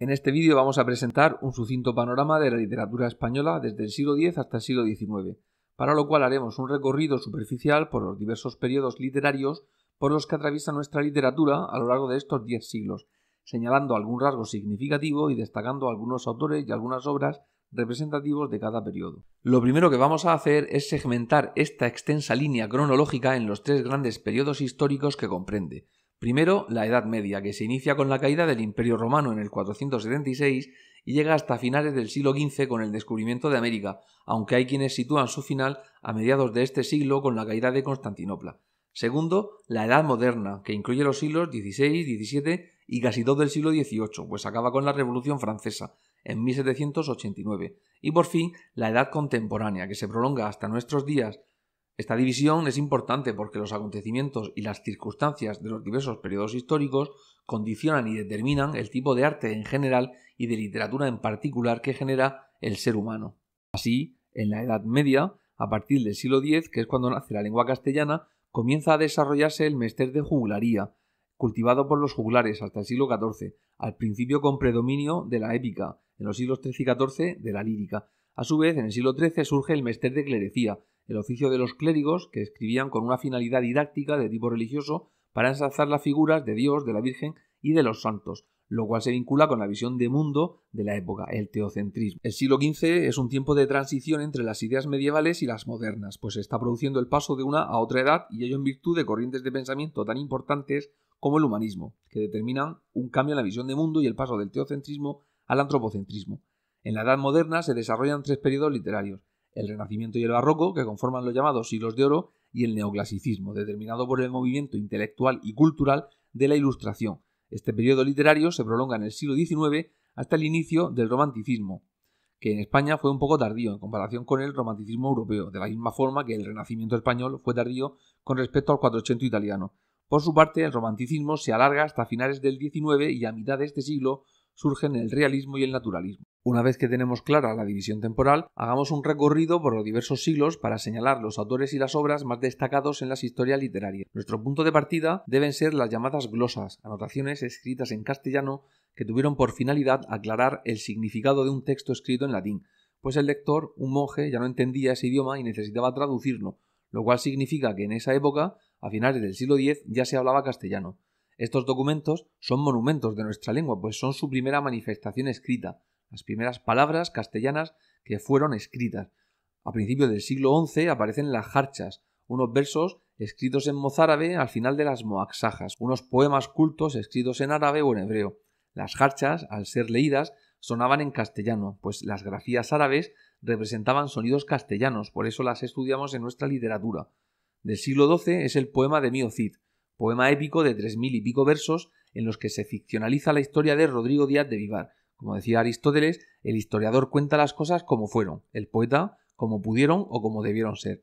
en este vídeo vamos a presentar un sucinto panorama de la literatura española desde el siglo X hasta el siglo XIX, para lo cual haremos un recorrido superficial por los diversos periodos literarios por los que atraviesa nuestra literatura a lo largo de estos diez siglos, señalando algún rasgo significativo y destacando algunos autores y algunas obras representativos de cada periodo. Lo primero que vamos a hacer es segmentar esta extensa línea cronológica en los tres grandes periodos históricos que comprende, Primero, la Edad Media, que se inicia con la caída del Imperio Romano en el 476 y llega hasta finales del siglo XV con el descubrimiento de América, aunque hay quienes sitúan su final a mediados de este siglo con la caída de Constantinopla. Segundo, la Edad Moderna, que incluye los siglos XVI, XVII y casi todo del siglo XVIII, pues acaba con la Revolución Francesa en 1789. Y por fin, la Edad Contemporánea, que se prolonga hasta nuestros días esta división es importante porque los acontecimientos y las circunstancias de los diversos periodos históricos condicionan y determinan el tipo de arte en general y de literatura en particular que genera el ser humano. Así, en la Edad Media, a partir del siglo X, que es cuando nace la lengua castellana, comienza a desarrollarse el mester de jugularía, cultivado por los jugulares hasta el siglo XIV, al principio con predominio de la épica, en los siglos XIII y XIV de la lírica. A su vez, en el siglo XIII surge el mester de clerecía, el oficio de los clérigos que escribían con una finalidad didáctica de tipo religioso para ensalzar las figuras de Dios, de la Virgen y de los santos, lo cual se vincula con la visión de mundo de la época, el teocentrismo. El siglo XV es un tiempo de transición entre las ideas medievales y las modernas, pues se está produciendo el paso de una a otra edad y ello en virtud de corrientes de pensamiento tan importantes como el humanismo, que determinan un cambio en la visión de mundo y el paso del teocentrismo al antropocentrismo. En la Edad Moderna se desarrollan tres periodos literarios, el Renacimiento y el Barroco, que conforman los llamados siglos de oro, y el neoclasicismo, determinado por el movimiento intelectual y cultural de la Ilustración. Este periodo literario se prolonga en el siglo XIX hasta el inicio del romanticismo, que en España fue un poco tardío en comparación con el romanticismo europeo, de la misma forma que el Renacimiento español fue tardío con respecto al 400 italiano. Por su parte, el romanticismo se alarga hasta finales del XIX y a mitad de este siglo surgen el realismo y el naturalismo. Una vez que tenemos clara la división temporal, hagamos un recorrido por los diversos siglos para señalar los autores y las obras más destacados en las historias literarias. Nuestro punto de partida deben ser las llamadas glosas, anotaciones escritas en castellano que tuvieron por finalidad aclarar el significado de un texto escrito en latín, pues el lector, un monje, ya no entendía ese idioma y necesitaba traducirlo, lo cual significa que en esa época, a finales del siglo X, ya se hablaba castellano. Estos documentos son monumentos de nuestra lengua, pues son su primera manifestación escrita, las primeras palabras castellanas que fueron escritas. A principios del siglo XI aparecen las jarchas, unos versos escritos en mozárabe al final de las moaxajas, unos poemas cultos escritos en árabe o en hebreo. Las jarchas, al ser leídas, sonaban en castellano, pues las grafías árabes representaban sonidos castellanos, por eso las estudiamos en nuestra literatura. Del siglo XII es el poema de Mio Cid, poema épico de tres mil y pico versos en los que se ficcionaliza la historia de Rodrigo Díaz de Vivar, como decía Aristóteles, el historiador cuenta las cosas como fueron, el poeta como pudieron o como debieron ser.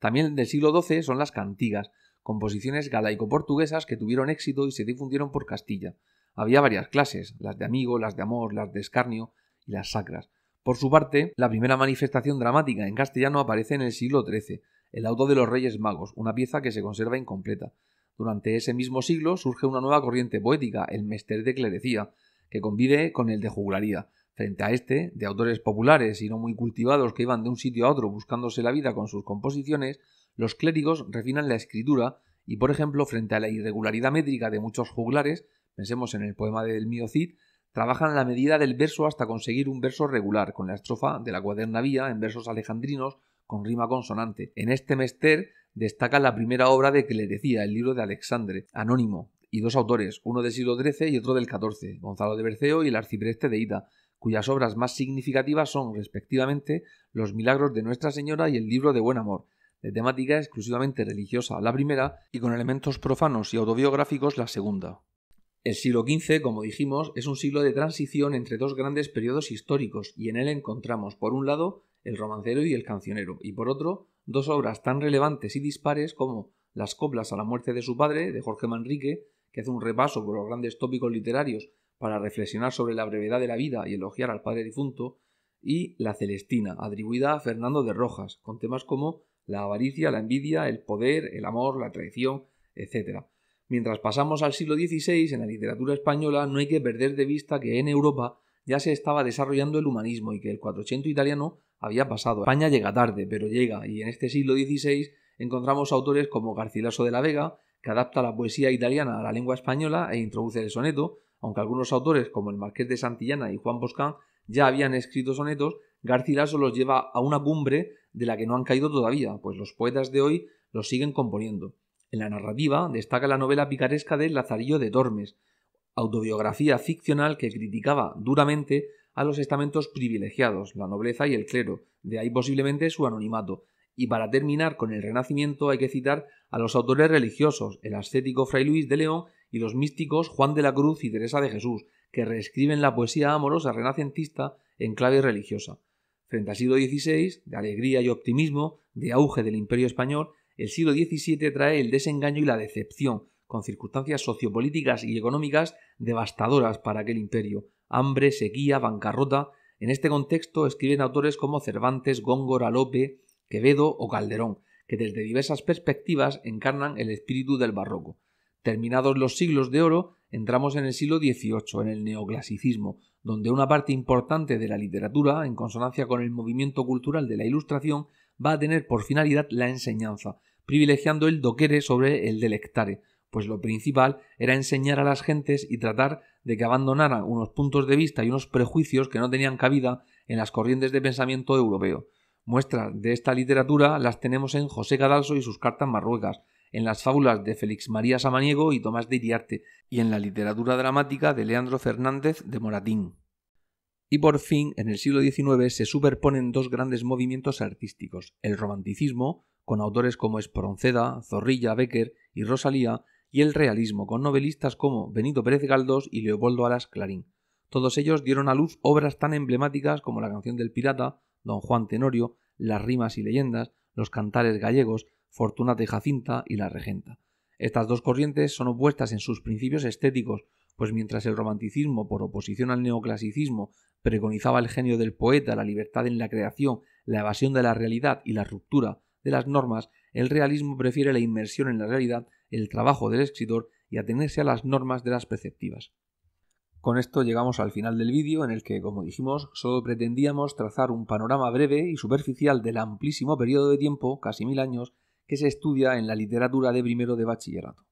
También del siglo XII son las cantigas, composiciones galaico-portuguesas que tuvieron éxito y se difundieron por Castilla. Había varias clases, las de amigo, las de amor, las de escarnio y las sacras. Por su parte, la primera manifestación dramática en castellano aparece en el siglo XIII, el auto de los Reyes Magos, una pieza que se conserva incompleta. Durante ese mismo siglo surge una nueva corriente poética, el Mester de Clerecía, que convive con el de jugularía. Frente a este, de autores populares y no muy cultivados que iban de un sitio a otro buscándose la vida con sus composiciones, los clérigos refinan la escritura y, por ejemplo, frente a la irregularidad métrica de muchos juglares, pensemos en el poema del Miocid, Cid, trabajan la medida del verso hasta conseguir un verso regular, con la estrofa de la cuaderna vía en versos alejandrinos con rima consonante. En este mester destaca la primera obra de que decía el libro de Alexandre, anónimo, y dos autores, uno del siglo XIII y otro del XIV, Gonzalo de Berceo y el arcipreste de Ida, cuyas obras más significativas son, respectivamente, Los Milagros de Nuestra Señora y el Libro de Buen Amor, de temática exclusivamente religiosa la primera y con elementos profanos y autobiográficos la segunda. El siglo XV, como dijimos, es un siglo de transición entre dos grandes periodos históricos y en él encontramos, por un lado, el romancero y el cancionero, y por otro, dos obras tan relevantes y dispares como Las coplas a la muerte de su padre, de Jorge Manrique, que hace un repaso por los grandes tópicos literarios para reflexionar sobre la brevedad de la vida y elogiar al padre difunto, y La Celestina, atribuida a Fernando de Rojas, con temas como la avaricia, la envidia, el poder, el amor, la traición, etc. Mientras pasamos al siglo XVI, en la literatura española no hay que perder de vista que en Europa ya se estaba desarrollando el humanismo y que el 400 italiano había pasado. España llega tarde, pero llega, y en este siglo XVI encontramos autores como Garcilaso de la Vega, que adapta la poesía italiana a la lengua española e introduce el soneto, aunque algunos autores como el Marqués de Santillana y Juan Boscán ya habían escrito sonetos, Garcilaso los lleva a una cumbre de la que no han caído todavía, pues los poetas de hoy los siguen componiendo. En la narrativa destaca la novela picaresca de Lazarillo de Tormes, autobiografía ficcional que criticaba duramente a los estamentos privilegiados, la nobleza y el clero, de ahí posiblemente su anonimato. Y para terminar con el Renacimiento hay que citar a los autores religiosos, el ascético Fray Luis de León y los místicos Juan de la Cruz y Teresa de Jesús, que reescriben la poesía amorosa renacentista en clave religiosa. Frente al siglo XVI, de alegría y optimismo, de auge del imperio español, el siglo XVII trae el desengaño y la decepción, con circunstancias sociopolíticas y económicas devastadoras para aquel imperio, hambre, sequía, bancarrota. En este contexto escriben autores como Cervantes, Góngora, Lope, Quevedo o Calderón, que desde diversas perspectivas encarnan el espíritu del barroco. Terminados los siglos de oro, entramos en el siglo XVIII, en el neoclasicismo, donde una parte importante de la literatura, en consonancia con el movimiento cultural de la Ilustración, va a tener por finalidad la enseñanza, privilegiando el doquere sobre el delectare, pues lo principal era enseñar a las gentes y tratar de que abandonaran unos puntos de vista y unos prejuicios que no tenían cabida en las corrientes de pensamiento europeo. Muestras de esta literatura las tenemos en José Cadalso y sus cartas marruecas, en las fábulas de Félix María Samaniego y Tomás de Iriarte, y en la literatura dramática de Leandro Fernández de Moratín. Y por fin, en el siglo XIX se superponen dos grandes movimientos artísticos, el romanticismo, con autores como Espronceda, Zorrilla, Becker y Rosalía, y el realismo, con novelistas como Benito Pérez Galdós y Leopoldo Alas Clarín. Todos ellos dieron a luz obras tan emblemáticas como La canción del pirata, don Juan Tenorio, las rimas y leyendas, los cantares gallegos, Fortuna de Jacinta y la Regenta. Estas dos corrientes son opuestas en sus principios estéticos, pues mientras el romanticismo, por oposición al neoclasicismo, preconizaba el genio del poeta, la libertad en la creación, la evasión de la realidad y la ruptura de las normas, el realismo prefiere la inmersión en la realidad, el trabajo del escritor y atenerse a las normas de las perceptivas. Con esto llegamos al final del vídeo en el que, como dijimos, solo pretendíamos trazar un panorama breve y superficial del amplísimo periodo de tiempo, casi mil años, que se estudia en la literatura de primero de bachillerato.